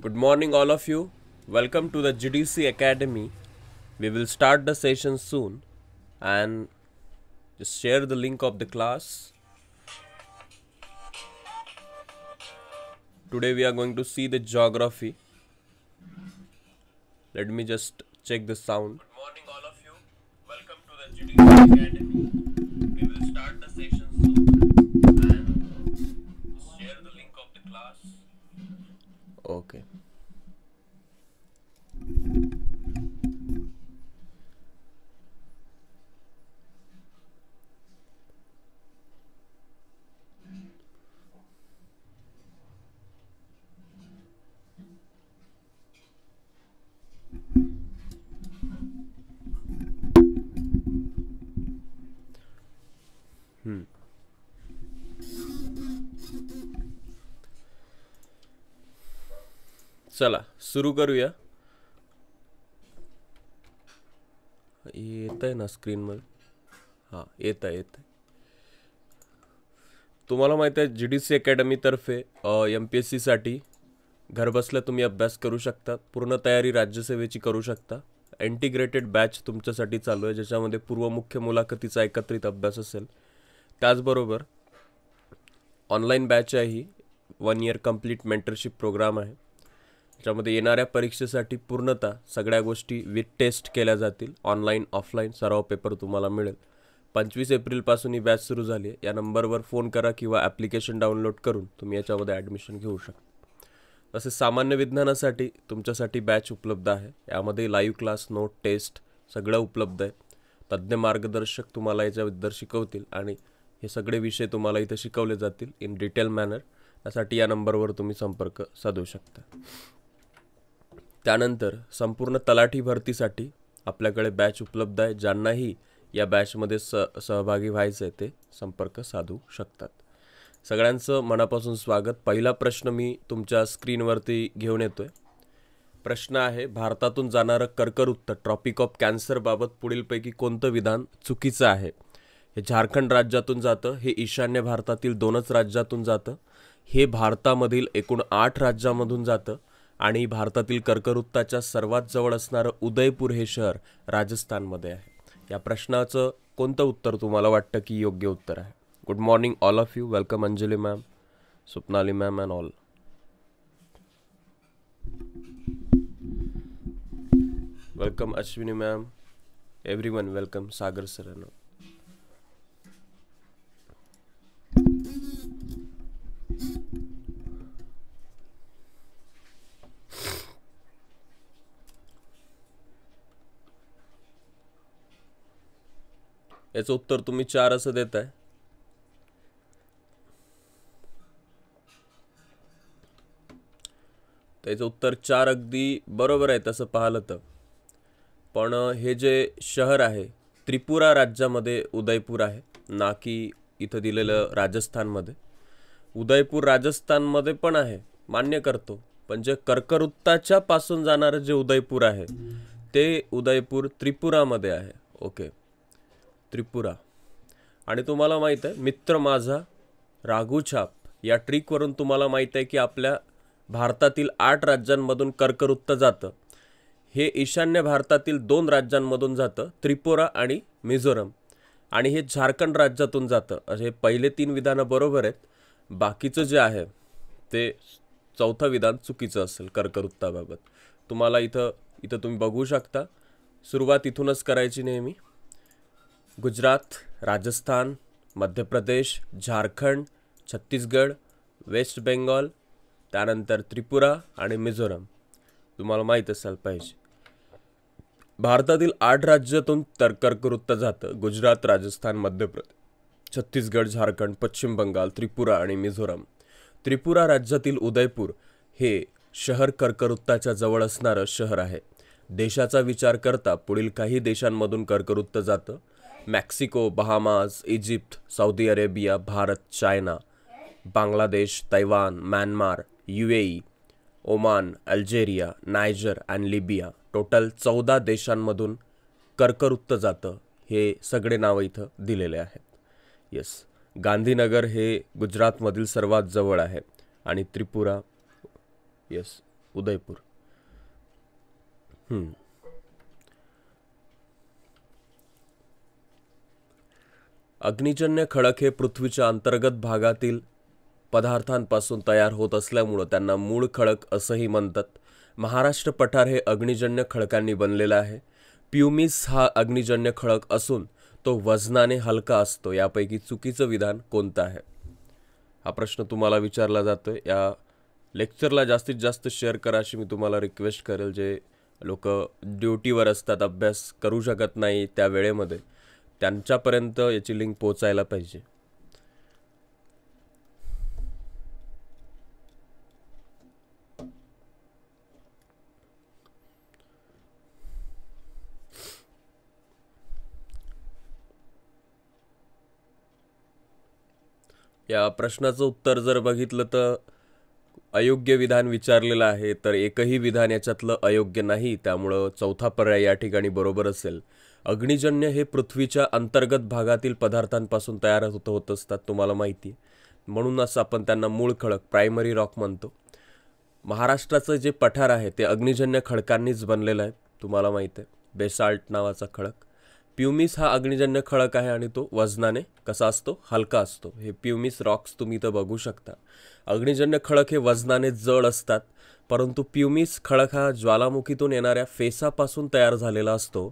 Good morning all of you. Welcome to the GDC Academy. We will start the session soon and just share the link of the class. Today we are going to see the geography. Let me just check the sound. Okay. चला सुरू करूया येत आहे ना स्क्रीनमध्ये हां येत आहे येत आहे तुम्हाला माहिती आहे जी डी सी अकॅडमीतर्फे एम पी एस सीसाठी घरबसल्या तुम्ही अभ्यास करू शकता पूर्ण तयारी राज्यसेवेची करू शकता इंटिग्रेटेड बॅच तुमच्यासाठी चालू आहे ज्याच्यामध्ये पूर्व मुख्य मुलाखतीचा एकत्रित अभ्यास असेल त्याचबरोबर ऑनलाईन बॅच आहे ही one year complete mentorship programme आहे ज्यामध्ये येणाऱ्या परीक्षेसाठी पूर्णतः सगळ्या गोष्टी विथ टेस्ट केल्या जातील ऑनलाईन ऑफलाईन सराव पेपर तुम्हाला मिळेल पंचवीस एप्रिलपासून ही बॅच सुरू झाली आहे या नंबरवर फोन करा किंवा ॲप्लिकेशन डाउनलोड करून तुम्ही याच्यामध्ये ॲडमिशन घेऊ शकता तसेच सामान्य विज्ञानासाठी तुमच्यासाठी बॅच उपलब्ध आहे यामध्ये लाईव्ह क्लास नोट टेस्ट सगळं उपलब्ध आहे तज्ज्ञ मार्गदर्शक तुम्हाला याच्याबद्दल शिकवतील आणि हे सगळे विषय तुम्हाला इथे शिकवले जातील इन डिटेल मॅनर यासाठी या नंबरवर तुम्ही संपर्क साधू शकता त्यानंतर संपूर्ण तलाठी भरतीसाठी आपल्याकडे बॅच उपलब्ध आहे ज्यांनाही या बॅचमध्ये स सहभागी व्हायचं आहे ते संपर्क साधू शकतात सगळ्यांचं मनापासून स्वागत पहिला प्रश्न मी तुमच्या स्क्रीनवरती घेऊन येतो आहे प्रश्न आहे भारतातून जाणारं कर्कवृत्त ट्रॉपिक ऑफ कॅन्सरबाबत पुढीलपैकी कोणतं विधान चुकीचं आहे हे झारखंड राज्यातून जातं हे ईशान्य भारतातील दोनच राज्यातून जातं हे भारतामधील एकूण आठ राज्यामधून जातं आणि भारतातील कर्कवृत्ताच्या सर्वात जवळ असणारं उदयपूर हे शहर राजस्थानमध्ये आहे या प्रश्नाचं कोणतं उत्तर तुम्हाला वाटतं की योग्य उत्तर आहे good morning all of you welcome Anjali ma'am Swapnali ma'am and all welcome Ashwini ma'am everyone welcome Sagar Saran याचं उत्तर तुम्ही चार असं देत आहे त्याचं उत्तर चार अगदी बरोबर आहे तसं पाहिलं तर पण हे जे शहर आहे त्रिपुरा राज्यामध्ये उदयपूर आहे ना की इथं दिलेलं राजस्थानमध्ये उदयपूर राजस्थानमध्ये पण आहे मान्य करतो पण जे कर्कवृत्ताच्या पासून जाणारं जे उदयपूर आहे ते उदयपूर त्रिपुरामध्ये आहे ओके त्रिपुरा आणि तुम्हाला माहीत आहे मित्र माझा राघूछाप या ट्रिकवरून तुम्हाला माहीत आहे की आपल्या भारतातील आठ राज्यांमधून कर्कवृत्त जातं हे ईशान्य भारतातील दोन राज्यांमधून जातं त्रिपुरा आणि मिझोरम आणि हे झारखंड राज्यातून जातं असे पहिले तीन विधानं बरोबर आहेत बाकीचं जे आहे ते चौथं विधान चुकीचं असेल कर्कवृत्ताबाबत तुम्हाला इथं इथं तुम्ही बघू शकता सुरुवात इथूनच करायची नेहमी गुजरात राजस्थान मध्य प्रदेश झारखंड छत्तीसगड वेस्ट बेंगॉल त्यानंतर त्रिपुरा आणि मिझोरम तुम्हाला माहीत असाल पाहिजे भारतातील आठ राज्यातून तर्कर्कवृत्त जातं गुजरात राजस्थान मध्य प्रदेश छत्तीसगड झारखंड पश्चिम बंगाल त्रिपुरा आणि मिझोरम त्रिपुरा राज्यातील उदयपूर हे शहर कर्कवृत्ताच्या जवळ असणारं शहर आहे देशाचा विचार करता पुढील काही देशांमधून कर्कवृत्त जातं Mexico Bahamas Egypt Saudi Arabia Bharat China Bangladesh Taiwan Myanmar यू Oman Algeria Niger and Libya total चौदा देशांमधून कर्कवृत्त जातं हे सगळे नावं इथं दिलेले आहेत येस गांधीनगर हे गुजरातमधील सर्वात जवळ आहे आणि त्रिपुरा येस उदयपूर अग्निजन्य खडक हे पृथ्वीच्या अंतर्गत भागातील पदार्थांपासून तयार होत असल्यामुळं त्यांना मूळ खडक असंही म्हणतात महाराष्ट्र पठार हे अग्निजन्य खडकांनी बनलेलं आहे प्युमिस हा अग्निजन्य खडक असून तो वजनाने हलका असतो यापैकी चुकीचं विधान कोणतं आहे हा प्रश्न तुम्हाला विचारला जातो या लेक्चरला जास्तीत जास्त शेअर करा अशी मी तुम्हाला रिक्वेस्ट करेल जे लोक ड्युटीवर असतात अभ्यास करू शकत नाही त्या वेळेमध्ये त्यांच्यापर्यंत याची लिंक पोचायला पाहिजे या प्रश्नाचं उत्तर जर बघितलं तर अयोग्य विधान विचारलेलं आहे तर एकही विधान याच्यातलं अयोग्य नाही त्यामुळं चौथा पर्याय या ठिकाणी बरोबर असेल अग्निजन्य हे पृथ्वीच्या अंतर्गत भागातील पदार्थांपासून तयार होत होत असतात तुम्हाला माहिती असं आपण त्यांना मूळ खडक प्रायमरी रॉक म्हणतो महाराष्ट्राचं जे पठार आहे ते अग्निजन्य खडकांनीच बनलेलं आहे तुम्हाला माहीत आहे बेसाल्ट नावाचा खडक प्युमिस हा अग्निजन्य खळक आहे आणि तो वजनाने कसा असतो हलका असतो हे प्युमिस रॉक्स तुम्ही इथं बघू शकता अग्निजन्य खळक हे वजनाने जड असतात परंतु प्युमिस खळक हा ज्वालामुखीतून येणाऱ्या फेसापासून तयार झालेला असतो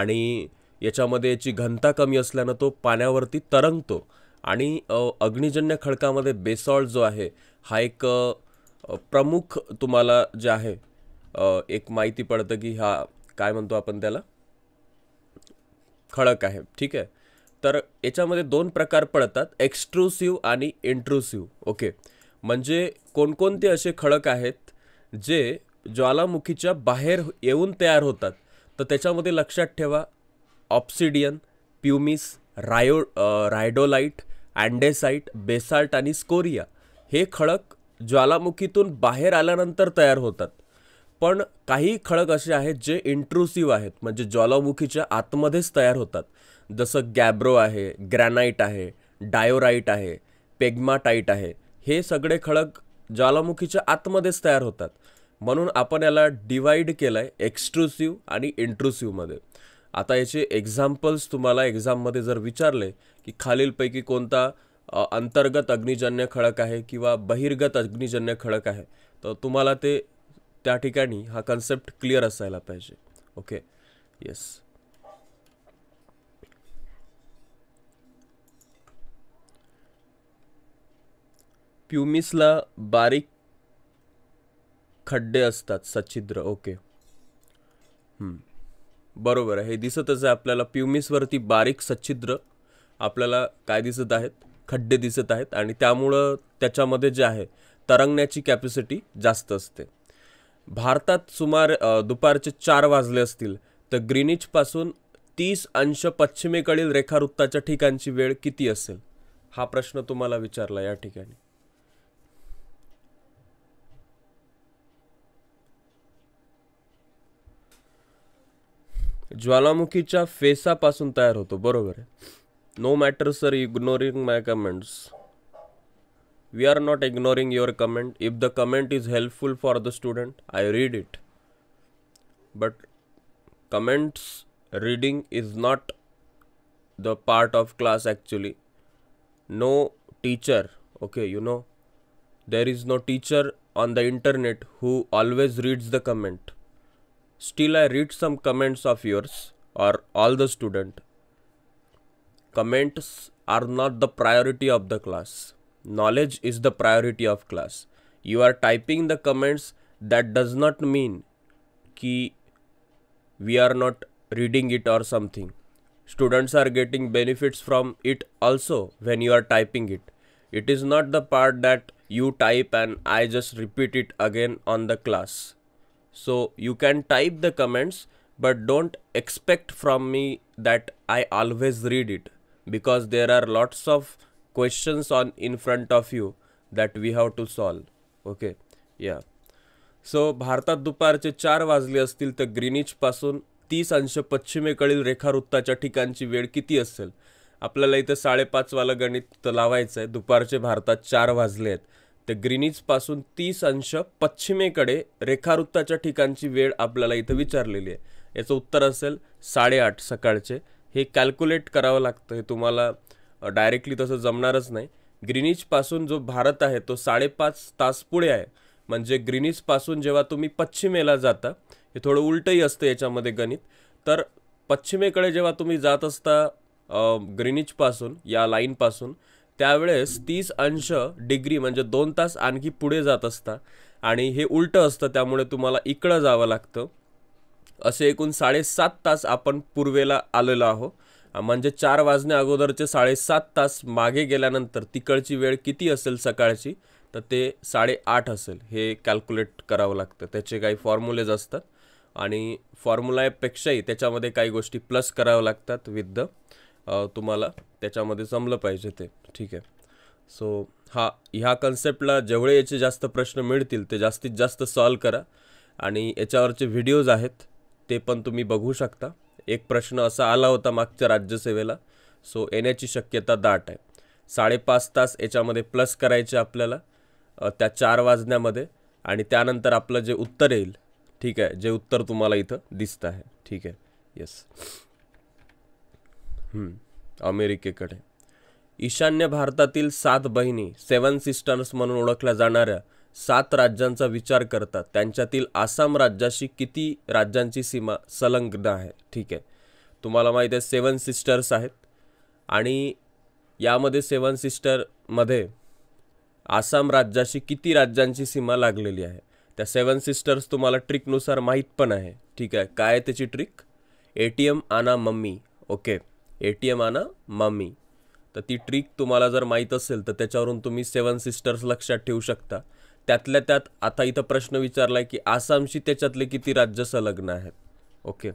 आणि याच्यामध्ये याची घनता कमी असल्यानं तो पाण्यावरती तरंगतो आणि अग्निजन्य खडकामध्ये बेसॉल्ट जो आहे हा एक प्रमुख तुम्हाला जे आहे एक माहिती पडतं की हा काय म्हणतो आपण त्याला खडक आहे ठीक आहे तर याच्यामध्ये दोन प्रकार पडतात एक्स्ट्रुसिव्ह आणि इंट्रुसिव्ह ओके म्हणजे कोणकोणते असे खडक आहेत जे ज्वालामुखीच्या बाहेर येऊन तयार होतात तर त्याच्यामध्ये लक्षात ठेवा ऑप्सिडियन प्युमिस रायो रायडोलाईट अँडेसाईट बेसाल्ट आणि स्कोरिया हे खडक ज्वालामुखीतून बाहेर आल्यानंतर तयार होतात पण काही खडक असे आहेत जे इंट्रुसिव्ह आहेत म्हणजे ज्वालामुखीच्या आतमध्येच तयार होतात जसं गॅब्रो आहे ग्रॅनाईट आहे डायोराईट आहे पेग्माटाईट आहे हे सगळे खडक ज्वालामुखीच्या आतमध्येच तयार होतात म्हणून आपण याला डिवाईड केलं आहे एक्स्ट्रुसिव्ह आणि इंट्रुसिव्हमध्ये आता याचे एक्झाम्पल्स तुम्हाला एक्झाममध्ये जर विचारले की खालीलपैकी कोणता अंतर्गत अग्निजन्य खडक आहे किंवा बहिर्गत अग्निजन्य खडक आहे तर तुम्हाला ते त्या ठिकाणी हा कन्सेप्ट क्लिअर असायला पाहिजे ओके येस प्युमिसला बारीक खड्डे असतात सच्छिद्र ओके बरोबर आहे हे दिसतच आहे आपल्याला प्युमिसवरती बारीक सच्छिद्र आपल्याला काय दिसत आहेत खड्डे दिसत आहेत आणि त्यामुळं त्याच्यामध्ये जे आहे तरंगण्याची कॅपॅसिटी जास्त असते भारतात सुमार दुपारचे चार वाजले असतील तर पासून तीस अंश पश्चिमेकडील रेखावृत्ताच्या ठिकाणची वेळ किती असेल हा प्रश्न तुम्हाला विचारला या ठिकाणी ज्वालामुखीच्या फेसापासून तयार होतो बरोबर आहे no matter sir ignoring my comments we are not ignoring your comment if the comment is helpful for the student i read it but comments reading is not the part of class actually no teacher okay you know there is no teacher on the internet who always reads the comment still i read some comments of yours or all the student comments are not the priority of the class Knowledge is the priority of class. You are typing the comments that does not mean ki we are not reading it or something. Students are getting benefits from it also when you are typing it. It is not the part that you type and I just repeat it again on the class. So you can type the comments but don't expect from me that I always read it because there are lots of questions on in front of you that we have to solve okay yeah so भारतात दुपारचे चार वाजले असतील तर ग्रीनिचपासून तीस अंश पश्चिमेकडील रेखावृत्ताच्या ठिकाणची वेळ किती असेल आपल्याला इथं साडेपाचवाला गणित लावायचं आहे दुपारचे भारतात चार वाजले आहेत तर ग्रीनिचपासून तीस अंश पश्चिमेकडे रेखावृत्ताच्या ठिकाणची वेळ आपल्याला इथं विचारलेली आहे याचं उत्तर असेल साडेआठ सकाळचे हे कॅल्क्युलेट करावं लागतं हे तुम्हाला डायरेक्टली तसं जमणारच नाही ग्रीनिजपासून जो भारत आहे तो साडेपाच तास पुढे आहे म्हणजे ग्रीनिजपासून जेव्हा तुम्ही पश्चिमेला जाता हे थोडं उलटंही असतं याच्यामध्ये गणित तर पश्चिमेकडे जेव्हा तुम्ही जात असता ग्रीनिजपासून या लाईनपासून त्यावेळेस तीस अंश डिग्री म्हणजे दोन तास आणखी पुढे जात असता आणि हे उलटं असतं त्यामुळे तुम्हाला इकडं जावं लागतं असे एकूण साडेसात तास आपण पूर्वेला आलेलो आहो म्हणजे चार वाजण्या अगोदरचे साडेसात तास मागे गेल्यानंतर तिकडची वेळ किती असेल सकाळची तर ते साडेआठ असेल हे कॅल्क्युलेट करावं लागतं त्याचे काही फॉर्म्युलेज असतात आणि फॉर्म्युलापेक्षाही त्याच्यामध्ये काही गोष्टी प्लस कराव्या लागतात विथ द तुम्हाला त्याच्यामध्ये जमलं पाहिजे ते ठीक आहे सो हा ह्या कन्सेप्टला जेवढे याचे जास्त प्रश्न मिळतील ते जास्तीत जास्त सॉल्व करा आणि याच्यावरचे व्हिडिओज आहेत ते पण तुम्ही बघू शकता एक प्रश्न असा आला होता मागच्या राज्यसेवेला सो येण्याची शक्यता दाट आहे साडेपाच तास याच्यामध्ये प्लस करायचे आपल्याला त्या चार वाजण्यामध्ये आणि त्यानंतर आपलं जे उत्तर येईल ठीक आहे जे उत्तर तुम्हाला इथं दिसत आहे ठीक आहे येस अमेरिकेकडे ईशान्य भारतातील सात बहिणी सेवन सिस्टर्स म्हणून ओळखल्या जाणाऱ्या सात राज्यांचा विचार करता त्यांच्यातील आसाम राज्याशी किती राज्यांची सीमा संलग्न आहे ठीक आहे तुम्हाला माहीत आहे सेवन सिस्टर्स आहेत आणि यामध्ये सेवन सिस्टरमध्ये आसाम राज्याशी किती राज्यांची सीमा लागलेली आहे त्या सेवन सिस्टर्स तुम्हाला ट्रिकनुसार माहीत पण आहे ठीक आहे काय आहे त्याची ट्रिक ए टी एम आना मम्मी ओके ए टी एम आना मम्मी तर ती ट्रिक तुम्हाला जर माहीत असेल तर त्याच्यावरून तुम्ही सेवन सिस्टर्स लक्षात ठेवू शकता त्यातल्या त्यात आता इथं प्रश्न विचारला आहे की आसामशी त्याच्यातले किती राज्य संलग्न आहेत ओके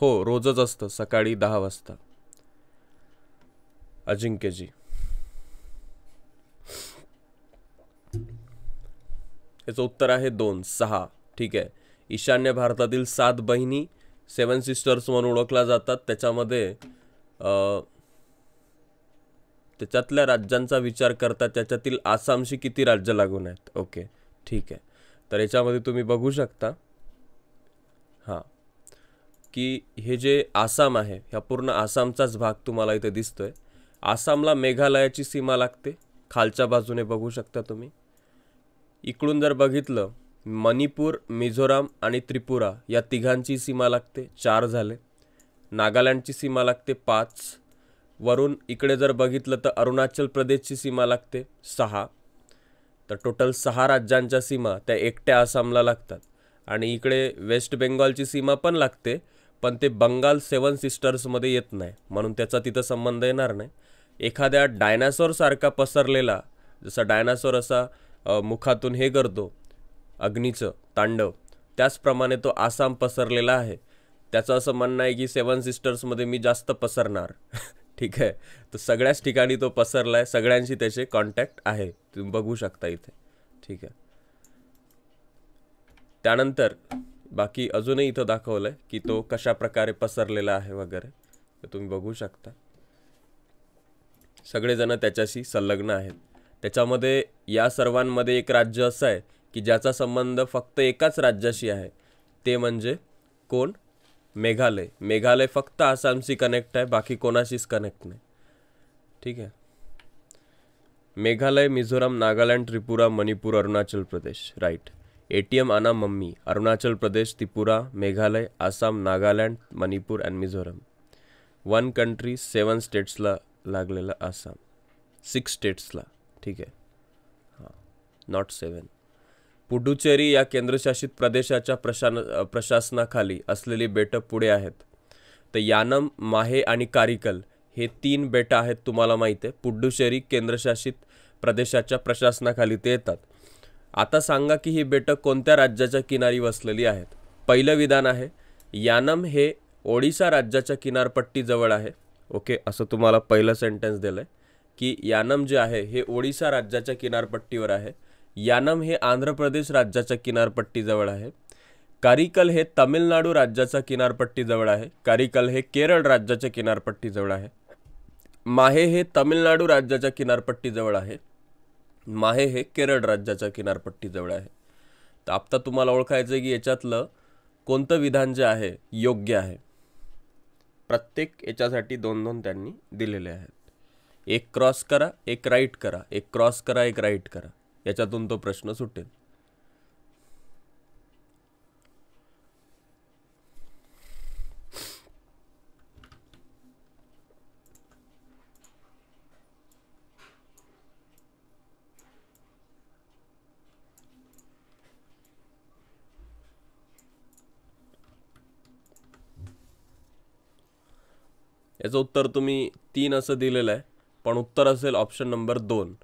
हो रोजच असतं सकाळी दहा वाजता अजिंक्यजी याचं उत्तर आहे दोन सहा ठीक आहे ईशान्य भारतातील सात बहिणी सेवन सिस्टर्स म्हणून ओळखल्या जातात त्याच्यामध्ये त्याच्यातल्या राज्यांचा विचार करता त्याच्यातील आसामशी किती राज्य लागून आहेत ओके ठीक आहे तर याच्यामध्ये तुम्ही बघू शकता हां की हे जे आसाम आहे ह्या पूर्ण आसामचाच भाग तुम्हाला इथे दिसतो आहे आसामला मेघालयाची सीमा लागते खालच्या बाजूने बघू शकता तुम्ही इकडून जर बघितलं मणिपूर मिझोराम आणि त्रिपुरा या तिघांची सीमा लागते चार झाले नागालँडची सीमा लागते पाच वरून इकडे जर बघितलं तर अरुणाचल प्रदेशची सीमा लागते सहा तर टोटल सहा राज्यांच्या सीमा त्या एकट्या आसामला लागतात आणि इकडे वेस्ट बेंगॉलची सीमा पण लागते पण ते बंगाल सेवन सिस्टर्समध्ये येत नाही म्हणून त्याचा तिथं संबंध येणार नाही एखाद्या डायनासोरसारखा पसरलेला जसा डायनासोर असा मुखातून हे करतो अग्नीचं तांडव त्याचप्रमाणे तो आसाम पसरलेला आहे त्याचं असं म्हणणं आहे की सेवन सिस्टर्समध्ये मी जास्त पसरणार ठीक आहे तर सगळ्याच ठिकाणी तो पसरला आहे सगळ्यांशी त्याचे कॉन्टॅक्ट आहे तुम्ही बघू शकता इथे ठीक आहे त्यानंतर बाकी अजूनही इथं दाखवलं आहे की तो कशा प्रकारे पसरलेला आहे वगैरे तर तुम्ही बघू शकता सगळेजण त्याच्याशी संलग्न आहेत त्याच्यामध्ये या सर्वांमध्ये एक राज्य असं आहे की ज्याचा संबंध फक्त एकाच राज्याशी आहे ते म्हणजे कोण मेघालय मेघालय फक्त आसामशी कनेक्ट आहे बाकी कोणाशीच कनेक्ट नाही ठीक आहे Meghalaya Mizoram Nagaland Tripura Manipur Arunachal Pradesh right A T M आना मम्मी Arunachal Pradesh Tripura Meghalaya Assam Nagaland Manipur and Mizoram one country seven स्टेट्सला लागलेला आसाम सिक्स स्टेट्सला ठीक आहे हां नॉट सेवन पुडुचेरी या केंद्रशासित प्रदेशाच्या प्रशान प्रशासनाखाली असलेली बेटं पुढे आहेत तर यानम माहे आणि कारिकल हे तीन बेटं आहेत तुम्हाला माहीत आहे पुडुचेरी केंद्रशासित प्रदेशाच्या प्रशासनाखाली ते येतात आता सांगा की ही बेटं कोणत्या राज्याच्या किनारी वसलेली आहेत पहिलं विधान आहे यानम हे ओडिशा राज्याच्या किनारपट्टीजवळ आहे ओके असं तुम्हाला पहिलं सेंटेन्स दिलं आहे की यानम जे आहे हे ओडिशा राज्याच्या किनारपट्टीवर आहे यानम हे आंध्र प्रदेश राज्याच्या किनारपट्टीजवळ आहे कारिकल हे तमिळनाडू राज्याच्या किनारपट्टीजवळ आहे कारिकल हे केरळ राज्याच्या किनारपट्टीजवळ आहे माहे हे तमिळनाडू राज्याच्या किनारपट्टीजवळ आहे माहे हे केरळ राज्याच्या किनारपट्टीजवळ आहे तर आत्ता तुम्हाला ओळखायचं आहे की याच्यातलं कोणतं विधान जे आहे योग्य आहे प्रत्येक याच्यासाठी दोन दोन त्यांनी दिलेले आहेत एक क्रॉस करा एक राईट करा एक क्रॉस करा एक राईट करा याच्यातून तो प्रश्न सुटेल याचं उत्तर तुम्ही तीन असं दिलेलं आहे पण उत्तर असेल ऑप्शन नंबर दोन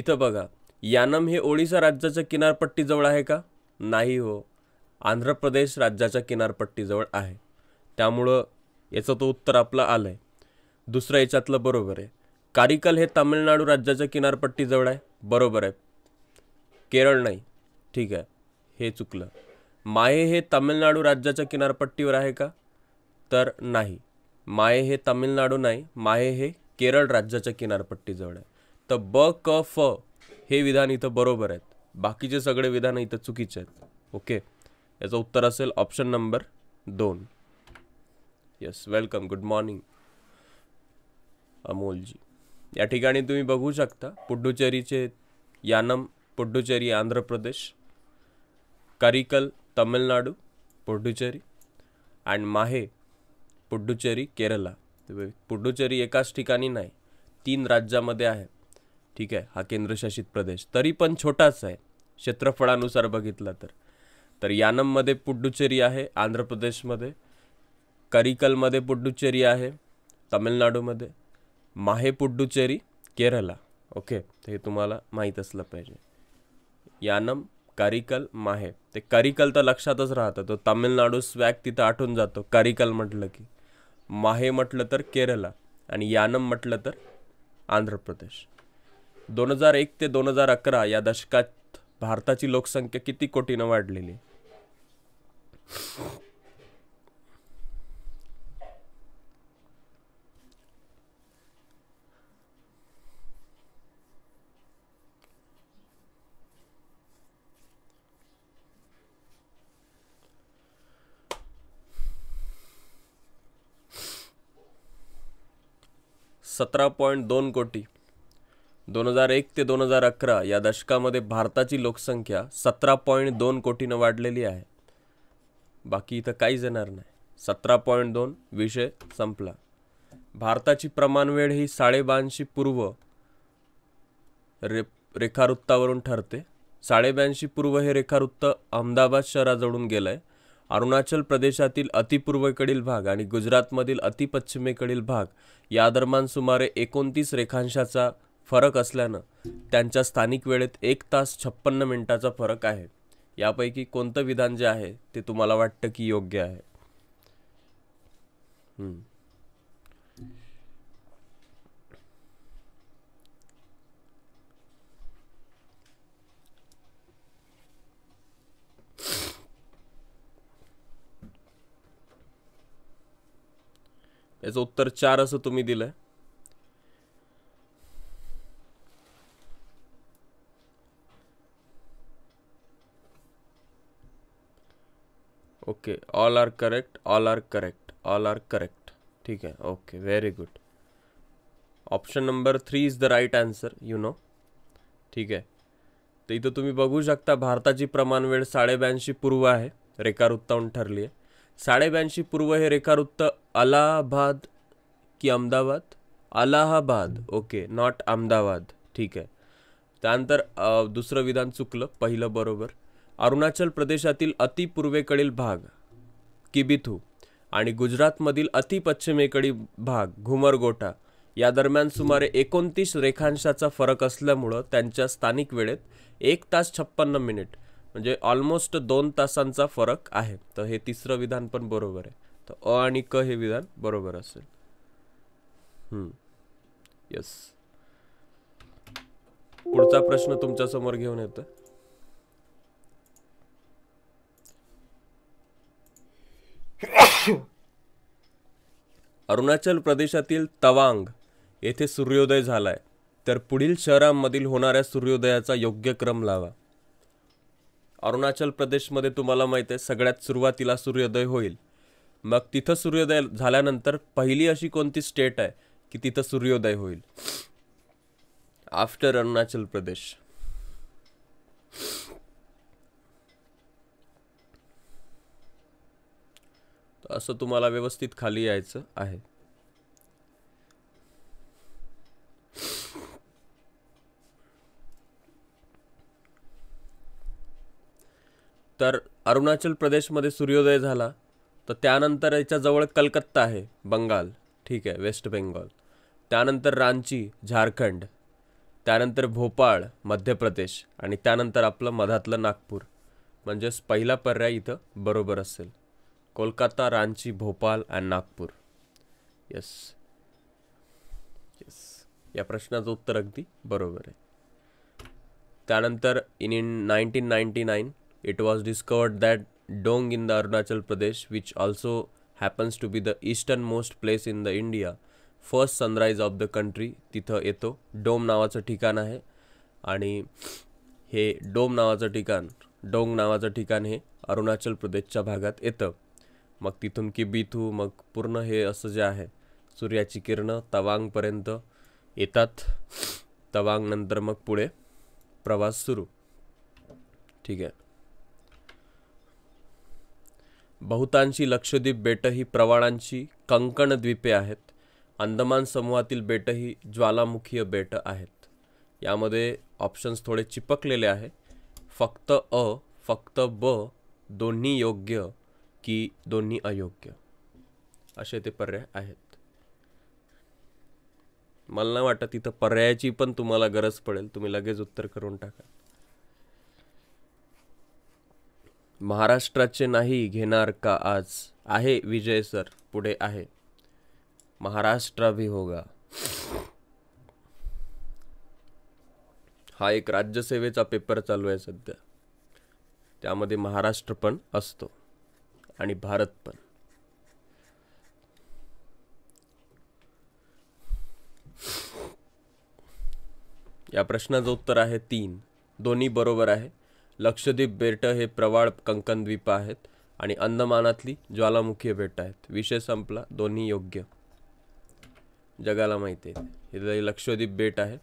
इथं बघा यानम हे ओडिसा राज्याच्या किनारपट्टीजवळ आहे का नाही हो आंध्र प्रदेश राज्याच्या किनारपट्टीजवळ आहे त्यामुळं याचं तो उत्तर आपलं आलं आहे दुसरं याच्यातलं बरोबर आहे कारिकल हे तामिळनाडू राज्याच्या किनारपट्टीजवळ आहे बरोबर आहे केरळ नाही ठीक आहे हे चुकलं माहे हे तामिळनाडू राज्याच्या किनारपट्टीवर आहे का तर नाही माये हे तामिळनाडू नाही माहे हे केरळ राज्याच्या किनारपट्टीजवळ आहे तर ब क फ हे विधान इथं बरोबर आहेत बाकीचे सगळे विधान इथं चुकीचे आहेत ओके याचं उत्तर असेल ऑप्शन नंबर दोन येस वेलकम गुड मॉर्निंग अमोलजी या ठिकाणी तुम्ही बघू शकता पुडुचेरीचे यानम पुडुचेरी आंध्र प्रदेश करिकल तमिळनाडू पुडुचेरी अँड माहे पुडुचेरी केरला पुडुचेरी एकाच ठिकाणी नाही तीन राज्यामध्ये आहे ठीक आहे हा केंद्रशासित प्रदेश तरी पण छोटाच आहे क्षेत्रफळानुसार बघितला तर तर यानममध्ये पुडुचेरी आहे आंध्र प्रदेशमध्ये करिकलमध्ये पुडुचेरी आहे तमिळनाडूमध्ये माहे पुडुचेरी केरला ओके हे तुम्हाला माहीत असलं पाहिजे यानम करिकल माहे ते करिकल तर लक्षातच राहतं तो तामिळनाडू स्वॅग तिथं आठून जातो कारिकल म्हटलं की माहे म्हटलं तर केरला आणि यानम म्हटलं तर आंध्र प्रदेश दोन हजार एक ते दोन हजार अकरा या दशकात भारताची लोकसंख्या किती कोटीनं वाढलेली सतरा पॉईंट दोन कोटी दोन हजार एक ते दोन हजार अकरा या दशकामध्ये भारताची लोकसंख्या सतरा पॉईंट दोन कोटीनं वाढलेली आहे बाकी इथं काहीच येणार नाही सतरा पॉईंट दोन विषय संपला भारताची प्रमाणवेळ ही साडेब्याऐंशी पूर्व रे रेखावृत्तावरून ठरते साडेब्याऐंशी पूर्व हे रेखावृत्त अहमदाबाद शहराजवळून गेलं आहे अरुणाचल प्रदेशातील अतिपूर्वेकडील भाग आणि गुजरातमधील अतिपश्चिमेकडील भाग या दरम्यान सुमारे एकोणतीस रेखांशाचा फरक असल्यानं त्यांच्या स्थानिक वेळेत एक तास छप्पन्न मिनिटाचा फरक आहे यापैकी कोणतं विधान जे आहे ते तुम्हाला वाटतं की योग्य आहे याचं उत्तर चार असं तुम्ही दिलं okay all are correct all are correct all are correct ठीक आहे okay very good option number three is the right answer you know ठीक आहे तर इथं तुम्ही बघू शकता भारताची वेळ साडेब्याऐंशी पूर्व आहे रेखावृत्ताहून ठरली आहे साडेब्याऐंशी पूर्व हे रेखावृत्त अलाहाबाद की अहमदाबाद अलाहाबाद ओके नॉट अहमदाबाद ठीक आहे त्यानंतर दुसरं विधान चुकलं पहिलं बरोबर अरुणाचल प्रदेशातील अतिपूर्वेकडील भाग किबिथू आणि गुजरातमधील अतिपश्चिमेकडील भाग घुमरगोटा या दरम्यान सुमारे एकोणतीस रेखांशाचा फरक असल्यामुळं त्यांच्या स्थानिक वेळेत एक तास छप्पन्न मिनिट म्हणजे ऑलमोस्ट दोन तासांचा फरक आहे तर हे तिसरं विधान पण बरोबर आहे तर अ आणि क हे विधान बरोबर असेल यस पुढचा प्रश्न तुमच्यासमोर घेऊन येतं अरुणाचल प्रदेशातील तवांग येथे सूर्योदय झालाय तर पुढील शहरांमधील होणाऱ्या सूर्योदयाचा योग्य क्रम लावा अरुणाचल प्रदेशमध्ये तुम्हाला माहीत आहे सगळ्यात सुरुवातीला सूर्योदय होईल मग तिथं सूर्योदय झाल्यानंतर पहिली अशी कोणती स्टेट आहे की तिथं सूर्योदय होईल आफ्टर अरुणाचल प्रदेश असं तुम्हाला व्यवस्थित खाली यायचं आहे तर अरुणाचल प्रदेशमध्ये सूर्योदय झाला तर त्यानंतर याच्याजवळ कलकत्ता आहे बंगाल ठीक आहे वेस्ट बेंगॉल त्यानंतर रांची झारखंड त्यानंतर भोपाळ मध्य प्रदेश आणि त्यानंतर आपलं मधातलं नागपूर म्हणजेच पहिला पर्याय इथं बरोबर असेल Kolkata Ranchi Bhopal and Nagpur yes yes या प्रश्नाचं उत्तर अगदी बरोबर आहे त्यानंतर in in nineteen ninety nine it was discovered that Dong in the Arunachal Pradesh which also happens to be the easternmost place in the India first sunrise of the country तिथं येतो dome नावाचं ठिकाण आहे आणि हे डोम नावाचं ठिकाण डोंग नावाचं ठिकाण हे अरुणाचल प्रदेशच्या भागात येतं मग तिथून बीथू मग पूर्ण हे असं जे आहे सूर्याची किरणं तवांगपर्यंत येतात तवांग नंतर मग पुढे प्रवास सुरू ठीक आहे बहुतांशी लक्षद्वीप बेटं ही कंकण द्वीपे आहेत अंदमान समूहातील बेटं ही ज्वालामुखीय बेटं आहेत यामध्ये ऑप्शन्स थोडे चिपकलेले आहे फक्त अ फक्त ब दोन्ही योग्य की दोन्ही अयोग्य असे ते पर्याय आहेत मला नाही वाटत तिथं पर्यायाची पण तुम्हाला गरज पडेल तुम्ही लगेच उत्तर करून टाका महाराष्ट्राचे नाही घेणार का आज आहे विजय सर पुढे आहे महाराष्ट्र भी होगा हा एक राज्यसेवेचा पेपर चालू आहे सध्या त्यामध्ये महाराष्ट्र पण असतो आणि भारत पण या प्रश्नाचं उत्तर आहे तीन दोन्ही बरोबर आहे लक्षद्वीप बेट हे प्रवाळ कंकणद्वीप आहेत आणि अंदमानातली ज्वालामुखी बेट आहेत विषय संपला दोन्ही योग्य जगाला माहिती आहे हे लक्षद्वीप बेट आहे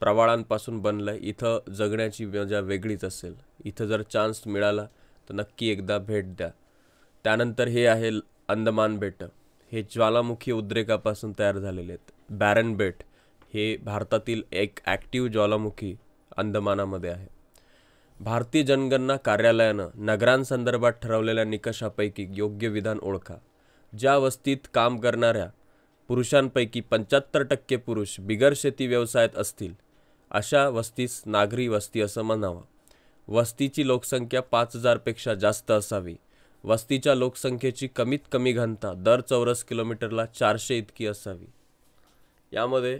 प्रवाळांपासून बनलं आहे इथं जगण्याची मजा वेगळीच असेल इथं जर चान्स मिळाला तर नक्की एकदा भेट द्या त्यानंतर हे आहे अंदमान बेट हे ज्वालामुखी उद्रेकापासून तयार झालेले आहेत बॅरन बेट हे भारतातील एक ॲक्टिव्ह ज्वालामुखी अंदमानामध्ये आहे भारतीय जनगणना कार्यालयानं नगरांसंदर्भात ठरवलेल्या निकषापैकी योग्य विधान ओळखा ज्या वस्तीत काम करणाऱ्या पुरुषांपैकी पंच्याहत्तर टक्के पुरुष बिगर शेती व्यवसायात असतील अशा वस्तीस नागरी वस्ती असं म्हणावं वस्तीची लोकसंख्या पाच हजारपेक्षा जास्त असावी वस्तीच्या लोकसंख्येची कमीत कमी घनता दर चौरस किलोमीटरला चारशे इतकी असावी यामध्ये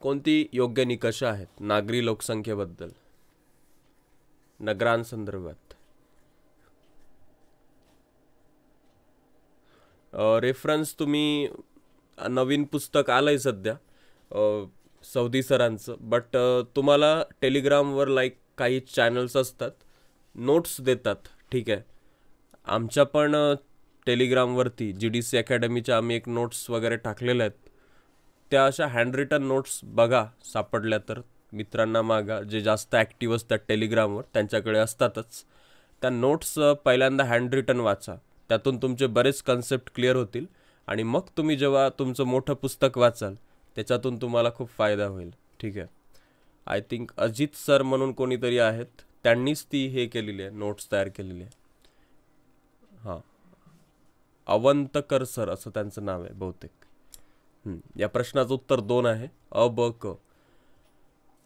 कोणती योग्य निकष आहेत नागरी लोकसंख्येबद्दल नगरांसंदर्भात रेफरन्स तुम्ही नवीन पुस्तक आलं आहे सध्या सौदी सरांचं बट तुम्हाला टेलिग्रामवर लाईक काही चॅनल्स असतात नोट्स देतात ठीक आहे आमच्या पण टेलिग्रामवरती जी डी सी अकॅडमीच्या आम्ही एक नोट्स वगैरे टाकलेल्या आहेत त्या अशा हँडरिटन नोट्स बघा सापडल्या तर मित्रांना मागा जे जास्त ॲक्टिव्ह असतात टेलिग्रामवर त्यांच्याकडे असतातच त्या नोट्स पहिल्यांदा हँडरिटन वाचा त्यातून तुमचे बरेच कन्सेप्ट क्लिअर होतील आणि मग तुम्ही जेव्हा तुमचं मोठं पुस्तक वाचाल त्याच्यातून तुम्हाला खूप फायदा होईल ठीक आहे आय थिंक अजित सर म्हणून कोणीतरी आहेत त्यांनीच ती हे केलेली आहे नोट्स तयार केलेली आहे अवंतकर सर असं त्यांचं नाव आहे बहुतेक या प्रश्नाचं उत्तर दोन आहे अ ब क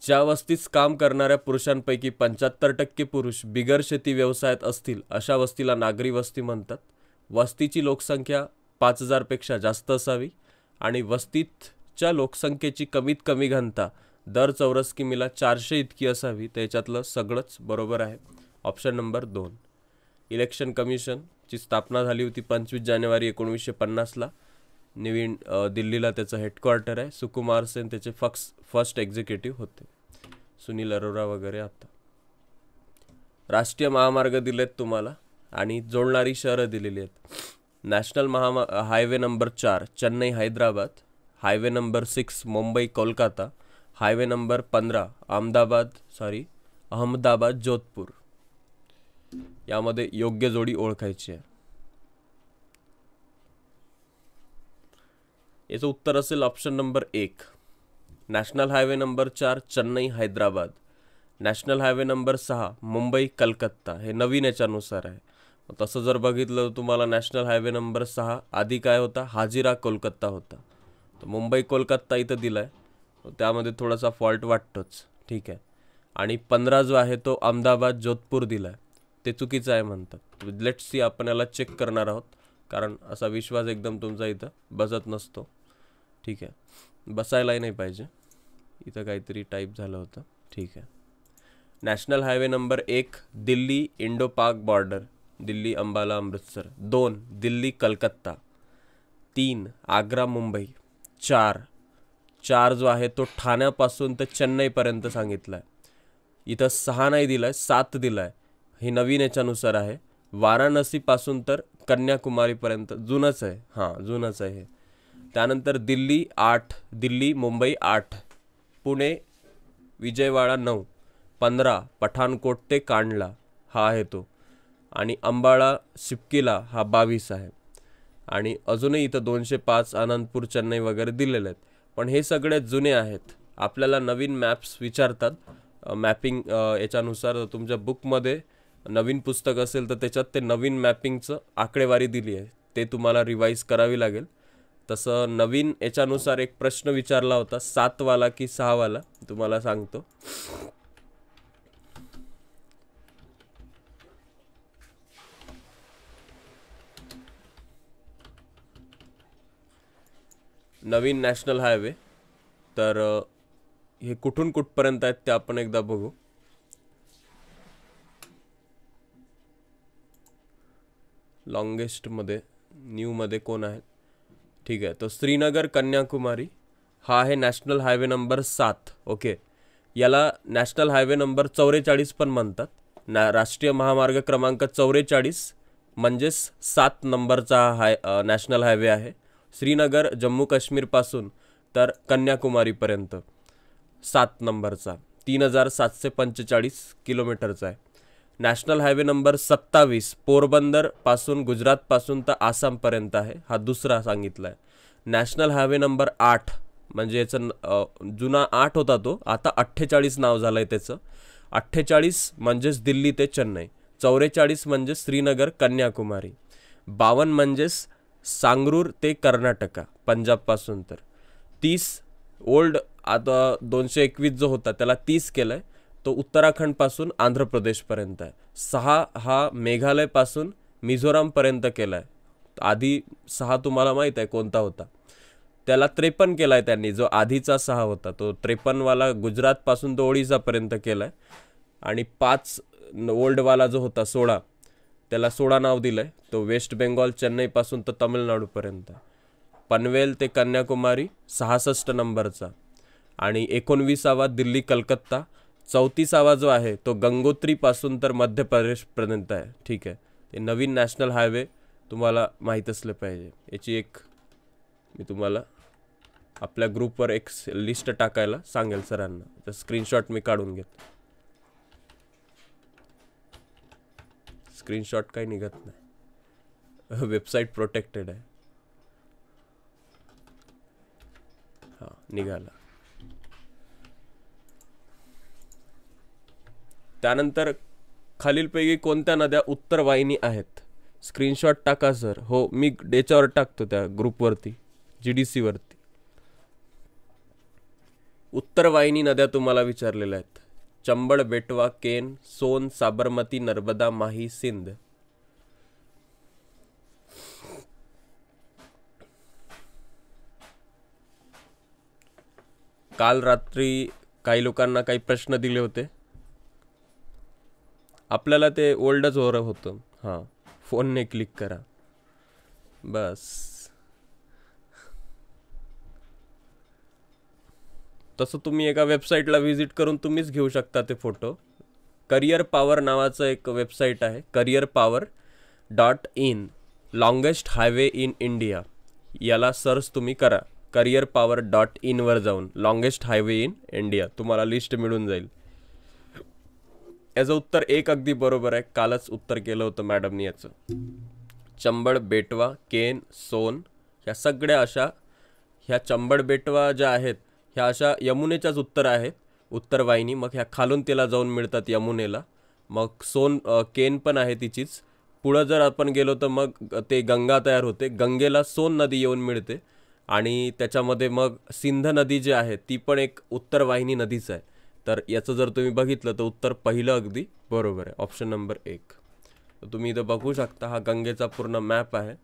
ज्या वस्तीस काम करणाऱ्या पुरुषांपैकी पंच्याहत्तर टक्के पुरुष बिगर शेती व्यवसायात असतील अशा वस्तीला नागरी वस्ती म्हणतात वस्तीची लोकसंख्या पाच हजारपेक्षा जास्त असावी आणि वस्तीतच्या लोकसंख्येची कमीत कमी घनता दर चौरस किमीला चारशे इतकी असावी त्याच्यातलं सगळंच बरोबर आहे ऑप्शन नंबर दोन इलेक्शन कमिशनची स्थापना झाली होती पंचवीस जानेवारी एकोणीसशे पन्नासला नवीन दिल्लीला त्याचं हेडक्वार्टर आहे सुकुमार सेन त्याचे फक्स फर्स्ट एक्झिक्युटिव्ह होते सुनील अरोरा वगैरे आता राष्ट्रीय महामार्ग दिलेत तुम्हाला आणि जोडणारी शहरं दिलेली आहेत नॅशनल महामा हायवे नंबर चार Chennai Hyderabad highway number six Mumbai Kolkata highway number पंधरा अहमदाबाद सॉरी अहमदाबाद जोधपूर यामध्ये योग्य जोडी ओळखायची आहे याचं उत्तर असेल ऑप्शन नंबर एक नॅशनल हायवे नंबर चार Chennai Hyderabad national highway number सहा मुंबई कलकत्ता हे नवीन याच्यानुसार आहे तसं जर बघितलं तर तुम्हाला नॅशनल हायवे नंबर सहा आधी काय होता हाजिरा कोलकाता होता तर मुंबई कोलकाता इथं दिला आहे त्यामध्ये थोडासा फॉल्ट वाटतोच ठीक आहे आणि पंधरा जो आहे तो अहमदाबाद जोधपूर दिला आहे ते चुकीचं आहे म्हणतात लेट्स सी आपण याला चेक करणार आहोत कारण असा विश्वास एकदम तुमचा इथं बसत नसतो ठीक आहे बसायलाही नाही पाहिजे इथं काहीतरी टाईप झालं होतं ठीक आहे नॅशनल हायवे नंबर एक दिल्ली इंडो पाक बॉर्डर दिल्ली अंबाला अमृतसर दोन दिल्ली कलकत्ता तीन आग्रा मुंबई चार चार जो आहे तो ठाण्यापासून तर चेन्नईपर्यंत सांगितला आहे इथं सहा नाही दिलं आहे सात दिला आहे हे नवीन याच्यानुसार आहे वाराणसीपासून तर कन्याकुमारीपर्यंत जुनंच आहे हां जुनंच आहे त्यानंतर दिल्ली आठ दिल्ली मुंबई आठ पुणे विजयवाडा नऊ पंधरा पठाणकोट ते कांडला हा आहे तो आणि अंबाळा शिपकिला हा बावीस आहे आणि अजूनही इथं दोनशे पाच आनंदपूर चेन्नई वगैरे दिलेले आहेत पण हे सगळे जुने आहेत आपल्याला नवीन मॅप्स विचारतात मॅपिंग याच्यानुसार तुमच्या बुकमध्ये नवीन पुस्तक असेल तर त्याच्यात ते नवीन मॅपिंगचं आकडेवारी दिली आहे ते तुम्हाला रिवाईज करावी लागेल तसं नवीन याच्यानुसार एक प्रश्न विचारला होता सातवाला की सहावाला तुम्हाला सांगतो नवीन नॅशनल हायवे तर हे कुठून कुठपर्यंत आहेत ते आपण एकदा बघू लॉंगेस्टमध्ये न्यूमध्ये कोण आहेत ठीक आहे तर श्रीनगर कन्याकुमारी हा आहे नॅशनल हायवे नंबर सात ओके याला नॅशनल हायवे नंबर चौवेचाळीस पण म्हणतात ना राष्ट्रीय महामार्ग क्रमांक चौवेचाळीस म्हणजेच सात नंबरचा हाय नॅशनल हायवे आहे श्रीनगर जम्मू काश्मीरपासून तर कन्याकुमारीपर्यंत सात नंबरचा तीन हजार सातशे पंचेचाळीस किलोमीटरचा आहे नॅशनल हायवे नंबर सत्तावीस पोरबंदरपासून गुजरातपासून तर आसामपर्यंत आहे हा दुसरा सांगितला आहे नॅशनल हायवे नंबर आठ म्हणजे याचं जुना आठ होता तो आता अठ्ठेचाळीस नाव झालं आहे त्याचं अठ्ठेचाळीस म्हणजेच दिल्ली ते चेन्नई चौवेचाळीस म्हणजे श्रीनगर कन्याकुमारी बावन्न म्हणजेच सांगरूर ते कर्नाटका पंजाबपासून तर तीस ओल्ड आता दोनशे एकवीस जो होता त्याला तीस केलं आहे तो उत्तराखंडपासून आंध्र प्रदेशपर्यंत आहे सहा हा मेघालयपासून मिझोरामपर्यंत केला आहे आधी सहा तुम्हाला माहीत आहे कोणता होता त्याला त्रेपन्न केला आहे त्यांनी जो आधीचा सहा होता तो त्रेपन्नवाला गुजरातपासून तो ओडिसापर्यंत केला आहे आणि पाच ओल्डवाला जो होता सोळा त्याला सोळा नाव दिलं तो वेस्ट बेंगॉल चेन्नईपासून तर तमिळनाडूपर्यंत पनवेल ते कन्याकुमारी सहासष्ट नंबरचा आणि एकोणवीसावा दिल्ली कलकत्ता चौतीसावा जो आहे तो गंगोत्रीपासून तर मध्य प्रदेशपर्यंत आहे ठीक आहे ते नवीन नॅशनल हायवे तुम्हाला माहीत असलं पाहिजे याची एक मी तुम्हाला आपल्या ग्रुपवर एक लिस्ट टाकायला सांगेल सरांना तर स्क्रीनशॉट मी काढून घेत स्क्रीनशॉट काही निघत नाही वेबसाईट प्रोटेक्टेड आहे हां निघाला त्यानंतर खालीलपैकी कोणत्या नद्या उत्तर वाहिनी आहेत स्क्रीनशॉट टाका सर हो मी डेच्यावर टाकतो त्या ग्रुपवरती जी डी सीवरती वाहिनी नद्या तुम्हाला विचारलेल्या आहेत चंबळ बेटवा केन सोन साबरमती नर्मदा माही सिंध काल रात्री काही लोकांना काही प्रश्न दिले होते आपल्याला ते ओल्डच ओर होतं हां फोनने क्लिक करा बस तसं तुम्ही एका वेबसाईटला व्हिजिट करून तुम्हीच घेऊ शकता ते फोटो करिअर पॉवर नावाचं एक वेबसाईट आहे career power dot in longest highway in India याला सर्च तुम्ही करा करिअर पॉवर डॉट इनवर जाऊन लाँगेस्ट हायवे इन इंडिया तुम्हाला लिस्ट मिळून जाईल याचं उत्तर एक अगदी बरोबर आहे कालच उत्तर केलं होतं मॅडमनी याचं चंबळ बेटवा केन सोन ह्या सगळ्या अशा ह्या चंबळ बेटवा ज्या आहेत ह्या अशा यमुनेच्याच उत्तर आहेत उत्तरवाहिनी मग ह्या खालून तिला जाऊन मिळतात यमुनेला मग सोन केन पण आहे तिचीच पुढं जर आपण गेलो तर मग ते गंगा तयार होते गंगेला सोन नदी येऊन मिळते आणि त्याच्यामध्ये मग सिंध नदी जी आहे ती पण एक उत्तरवाहिनी नदीच आहे तर याचं जर तुम्ही बघितलं तर उत्तर पहिलं अगदी बरोबर आहे ऑप्शन नंबर एक तर तुम्ही इथं बघू शकता हा गंगेचा पूर्ण मॅप आहे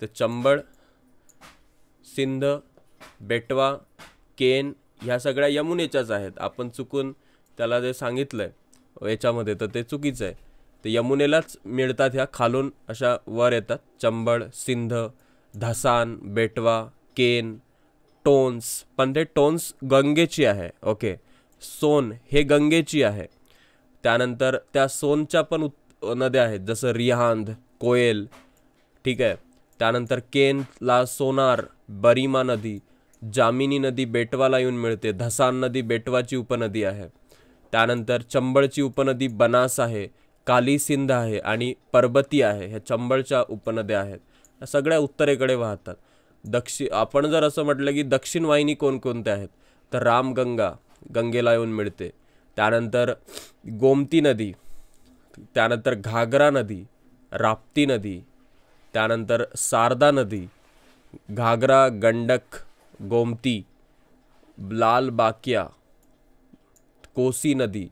तर चंबळ सिंध बेटवा केन ह्या सगळ्या यमुनेच्याच आहेत आपण चुकून त्याला जे सांगितलं आहे याच्यामध्ये तर ते चुकीचं आहे तर यमुनेलाच मिळतात ह्या खालून अशा वर येतात चंबळ सिंध धसान बेटवा केन टोन्स पण ते टोन्स गंगेची आहे ओके सोन हे गंगेची आहे त्यानंतर त्या सोनच्या पण उत् नद्या आहेत जसं रिहांद कोयल ठीक आहे त्यानंतर केनला सोनार बरीमा नदी जामिनी नदी बेटवाला येऊन मिळते धसान नदी बेटवाची उपनदी आहे त्यानंतर चंबळची उपनदी बनास आहे काली सिंध आहे आणि पर्बती आहे ह्या चंबळच्या उपनद्या आहेत या सगळ्या उत्तरेकडे वाहतात दक्षि आपण जर असं म्हटलं की दक्षिण वाहिनी कोणकोणत्या आहेत तर रामगंगा गंगेला येऊन मिळते त्यानंतर गोमती नदी त्यानंतर घागरा नदी राप्ती नदी त्यानंतर सारदा नदी घागरा गंडक गोमती लाल बाकिया कोसी नदी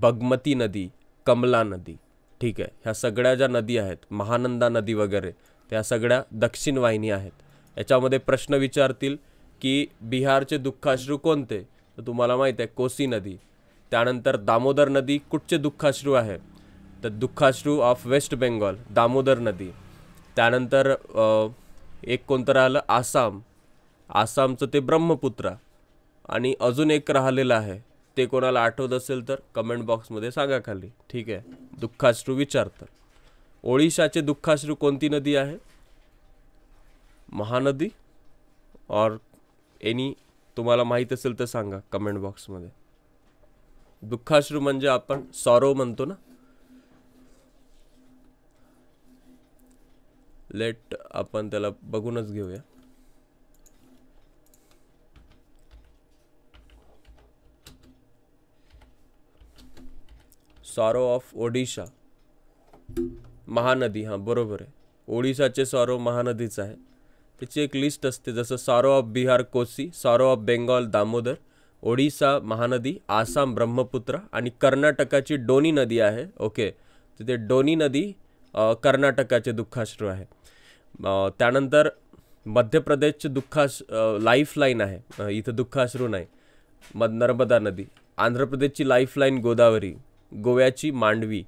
बगमती नदी कमला नदी ठीक आहे ह्या सगळ्या ज्या नदी आहेत महानंदा नदी वगैरे त्या सगळ्या दक्षिण वाहिनी आहेत याच्यामध्ये प्रश्न विचारतील की बिहारचे दुःखाश्रू कोणते तर तुम्हाला माहीत आहे कोसी नदी त्यानंतर दामोदर नदी कुठचे दुःखाश्रू आहे तर दुःखाश्रू ऑफ वेस्ट बेंगॉल दामोदर नदी त्यानंतर एक कोणतं राहिलं आसाम आसामचं ते ब्रह्मपुत्रा आणि अजून एक राहिलेलं आहे ते कोणाला आठवत असेल तर कमेंट बॉक्समध्ये सांगा खाली ठीक आहे दुःखाश्रू विचारतं ओडिशाचे दुःखाश्रू कोणती नदी आहे महानदी और एनी तुम्हाला माहीत असेल तर सांगा कमेंट बॉक्समध्ये दुःखाश्रू म्हणजे आपण सॉरो म्हणतो ना लेट आपण त्याला बघूनच घेऊया सॉरो ऑफ ओडिशा महानदी हां बरोबर आहे ओडिशाचे सॉरो महानदीचं आहे त्याची एक लिस्ट असते जसं सारो of Bihar Kosi sorrow of Bengal Damodar Odisha Mahanadi Assam Brahmaputra आणि कर्नाटकाची डोनी नदी आहे ओके तिथे डोनी नदी कर्नाटकाचे दुःखाश्रू आहे त्यानंतर मध्य प्रदेशचे दुःखाश लाईफलाईन आहे इथं दुःखाश्रू नाही मद नर्मदा नदी आंध्र प्रदेशची लाईफलाईन गोदावरी गोव्याची Mandovi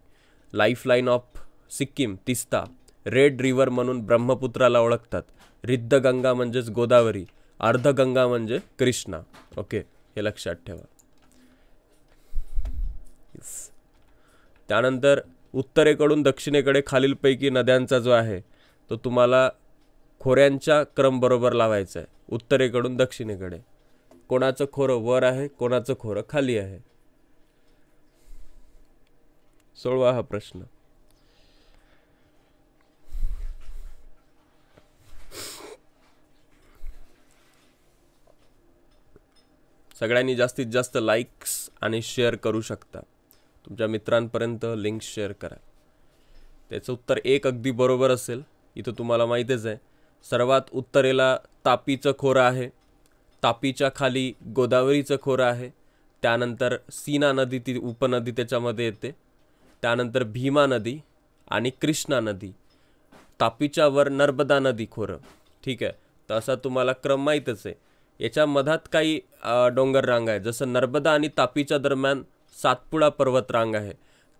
lifeline of Sikkim Teesta red river म्हणून ब्रह्मपुत्राला ओळखतात रिद्ध गंगा म्हणजेच गोदावरी गंगा म्हणजे कृष्णा ओके हे लक्षात ठेवा त्यानंतर उत्तरेकडून दक्षिणेकडे खालीलपैकी नद्यांचा जो आहे तो तुम्हाला खोऱ्यांच्या बरोबर लावायचा आहे उत्तरेकडून दक्षिणेकडे कोणाचं खोरं वर आहे कोणाचं खोरं खाली आहे सोडवा हा प्रश्न सगळ्यांनी जास्तीत जास्त लाईक्स आणि शेअर करू शकता तुमच्या मित्रांपर्यंत लिंक शेअर करा त्याचं उत्तर एक अगदी बरोबर असेल इथं तुम्हाला माहीतच आहे सर्वात उत्तरेला तापीचं खोरं आहे तापीच्या खाली गोदावरीचं खोरं आहे त्यानंतर सीना नदी ती उपनदी त्याच्यामध्ये येते त्यानंतर भीमा नदी आणि कृष्णा नदी तापीच्यावर वर नर्मदा नदी खोरं ठीक आहे तर असा तुम्हाला क्रम माहीतच आहे याच्या मधात काही डोंगर रांग आहे जसं नर्मदा आणि तापीच्या दरम्यान सातपुडा पर्वतरांग आहे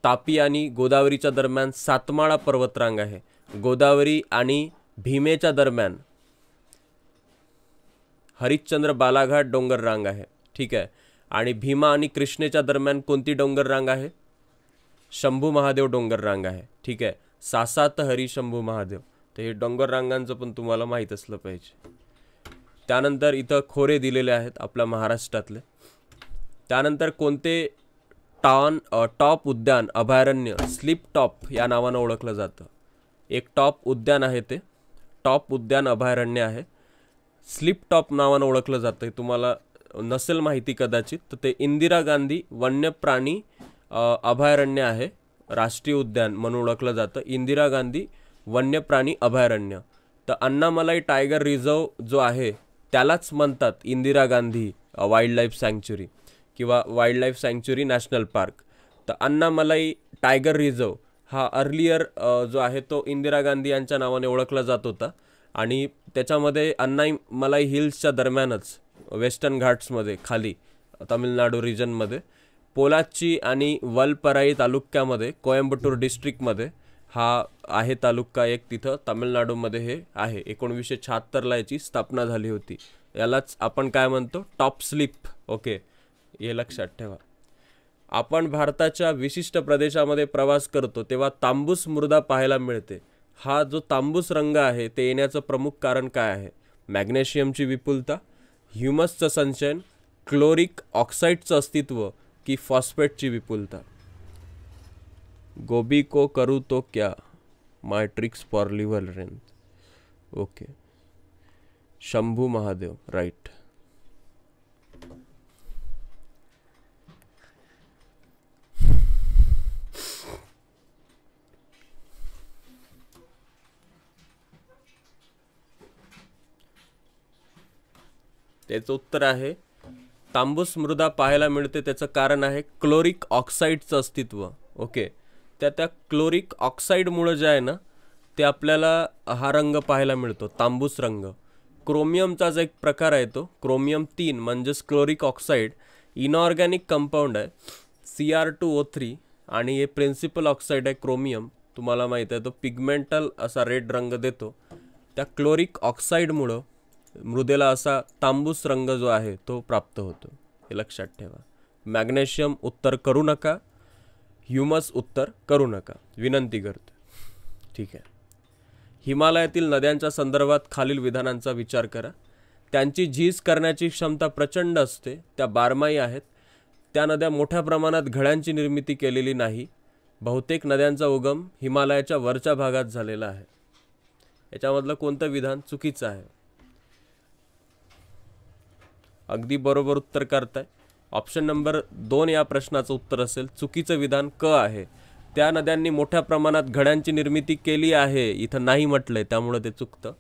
तापी आणि गोदावरीच्या दरम्यान सातमाळा पर्वतरांग आहे गोदावरी आणि भीमेच्या दरम्यान हरिश्चंद्र बालाघाट डोंगर रांग आहे ठीक आहे आणि भीमा आणि कृष्णेच्या दरम्यान कोणती डोंगर रांग आहे शंभू महादेव डोंगर रांग आहे ठीक आहे सासात हरी शंभू महादेव तर हे डोंगर रांगांचं पण तुम्हाला माहीत असलं पाहिजे त्यानंतर इथं खोरे दिलेले आहेत आपल्या महाराष्ट्रातले त्यानंतर कोणते टॉन टॉप उद्यान अभयारण्य स्लिप टॉप या नावानं ओळखलं जातं एक टॉप उद्यान आहे ते टॉप उद्यान अभयारण्य आहे स्लिप टॉप नावानं ओळखलं जातं तुम्हाला नसेल माहिती कदाचित तर ते इंदिरा गांधी वन्यप्राणी अभयारण्य आहे राष्ट्रीय उद्यान म्हणून ओळखलं जातं इंदिरा गांधी वन्यप्राणी अभयारण्य तर अण्णामलाई टायगर रिझर्व जो आहे त्यालाच म्हणतात Indira Gandhi wildlife life sanctuary किंवा वाईल्डलाईफ सँक्च्युरी नॅशनल पार्क तर अण्णामलाई टायगर रिझर्व हा अर्लियर जो आहे तो इंदिरा गांधी यांच्या नावाने ओळखला जात होता आणि त्याच्यामध्ये अन्नाई मलाई हिल्सच्या दरम्यानच वेस्टर्न घाट्समध्ये खाली तामिळनाडू रिजनमध्ये पोलाची आणि वलपराई तालुक्यामध्ये कोयंबटूर डिस्ट्रिक्टमध्ये हा आहे तालुका एक तिथं तामिळनाडूमध्ये हे आहे एकोणवीसशे शहात्तरला याची स्थापना झाली होती यालाच आपण काय म्हणतो टॉप स्लिप ओके हे लक्षात ठेवा आपण भारताच्या विशिष्ट प्रदेशामध्ये प्रवास करतो तेव्हा तांबूस मृदा पाहायला मिळते हा जो तांबूस रंग आहे ते येण्याचं प्रमुख कारण काय आहे मॅग्नेशियमची विपुलता ह्युमसचं संचयन क्लोरिक ऑक्साईडचं अस्तित्व की फॉस्फेटची विपुलता गोबी को करू तो क्या माय ट्रिक्स फॉर लिव्हर रेंथ ओके शंभू महादेव राईट त्याचं उत्तर आहे तांबूस मृदा पाहायला मिळते त्याचं कारण आहे क्लोरिक ऑक्साईडचं अस्तित्व ओके त्या त्या क्लोरिक ऑक्साईडमुळं जे आहे ना ते आपल्याला हा रंग पाहायला मिळतो तांबूस रंग क्रोमियमचा जो एक प्रकार आहे तो क्रोमियम तीन म्हणजेच क्लोरिक ऑक्साईड इनऑर्गॅनिक कंपाऊंड आहे C R two O three आणि हे प्रिन्सिपल ऑक्साईड आहे क्रोमियम तुम्हाला माहीत आहे तो पिगमेंटल असा रेड रंग देतो त्या क्लोरिक ऑक्साईडमुळं मृदेला असा तांबूस रंग जो आहे तो प्राप्त होतो हे लक्षात ठेवा मॅग्नेशियम उत्तर करू नका ह्युमस उत्तर करू नका विनंती करतो ठीक आहे हिमालयातील नद्यांच्या संदर्भात खालील विधानांचा विचार करा त्यांची झीज करण्याची क्षमता प्रचंड असते त्या बारमाई आहेत त्या नद्या मोठ्या प्रमाणात घड्यांची निर्मिती केलेली नाही बहुतेक नद्यांचा उगम हिमालयाच्या वरच्या भागात झालेला आहे याच्यामधलं कोणतं विधान चुकीचं आहे अगदी बरोबर उत्तर करताय ऑप्शन नंबर दोन या प्रश्नाचं उत्तर असेल चुकीचं विधान क आहे त्या नद्यांनी मोठ्या प्रमाणात घड्यांची निर्मिती केली आहे इथं नाही म्हटलं आहे त्यामुळं ते चुकतं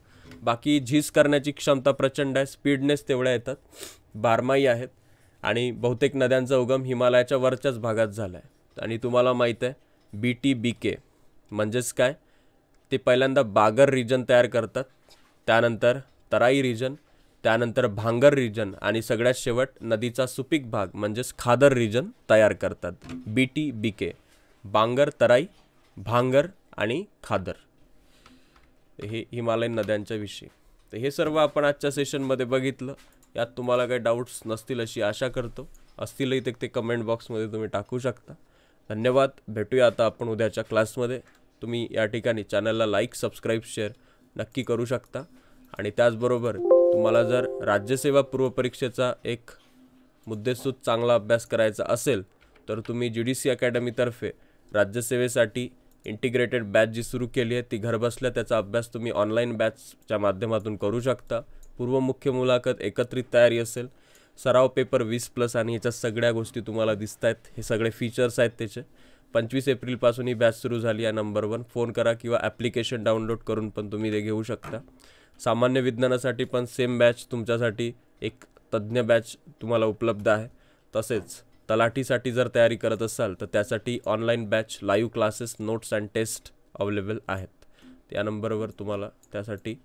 बाकी झीज करण्याची क्षमता प्रचंड आहे स्पीडनेस तेवढ्या येतात बारमाई आहेत आणि बहुतेक नद्यांचा उगम हिमालयाच्या वरच्याच भागात झाला आहे आणि तुम्हाला माहीत आहे बी टी बी के म्हणजेच काय ते पहिल्यांदा बागर रिजन तयार करतात त्यानंतर तराई रिजन त्यानंतर भांगर रिजन आणि सगळ्यात शेवट नदीचा सुपीक भाग म्हणजेच खादर रिजन तयार करतात बी टी बी के बांगर तराई भांगर आणि खादर हे हिमालयीन नद्यांच्याविषयी तर हे सर्व आपण आजच्या सेशनमध्ये बघितलं यात तुम्हाला काही डाऊट्स नसतील अशी आशा करतो असतीलही ते कमेंट बॉक्समध्ये तुम्ही टाकू शकता धन्यवाद भेटूया आता आपण उद्याच्या क्लासमध्ये तुम्ही या ठिकाणी चॅनलला लाईक सबस्क्राईब शेअर नक्की करू शकता आणि त्याचबरोबर तुम्हाला जर राज्यसेवा पूर्वपरीक्षेचा एक मुद्देसूद चांगला अभ्यास करायचा असेल तर तुम्ही जी डी सी अकॅडमीतर्फे राज्यसेवेसाठी इंटिग्रेटेड बॅच जी सुरू केली आहे ती घरबसल्या त्याचा अभ्यास तुम्ही ऑनलाईन बॅचच्या माध्यमातून करू शकता पूर्व मुख्य मुलाखत एकत्रित तयारी असेल सराव पेपर वीस प्लस आणि ह्याच्या सगळ्या गोष्टी तुम्हाला दिसत आहेत हे सगळे फीचर्स आहेत त्याचे पंचवीस एप्रिलपासून ही बॅच सुरू झाली या नंबरवर फोन करा किंवा ॲप्लिकेशन डाउनलोड करून पण तुम्ही ते घेऊ शकता सामान्य विज्ञानासाठी पण सेम बॅच तुमच्यासाठी एक तज्ज्ञ बॅच तुम्हाला उपलब्ध आहे तसेच तलाठीसाठी जर तयारी करत असाल तर त्यासाठी online batch live classes notes and test available आहेत या नंबरवर तुम्हाला त्यासाठी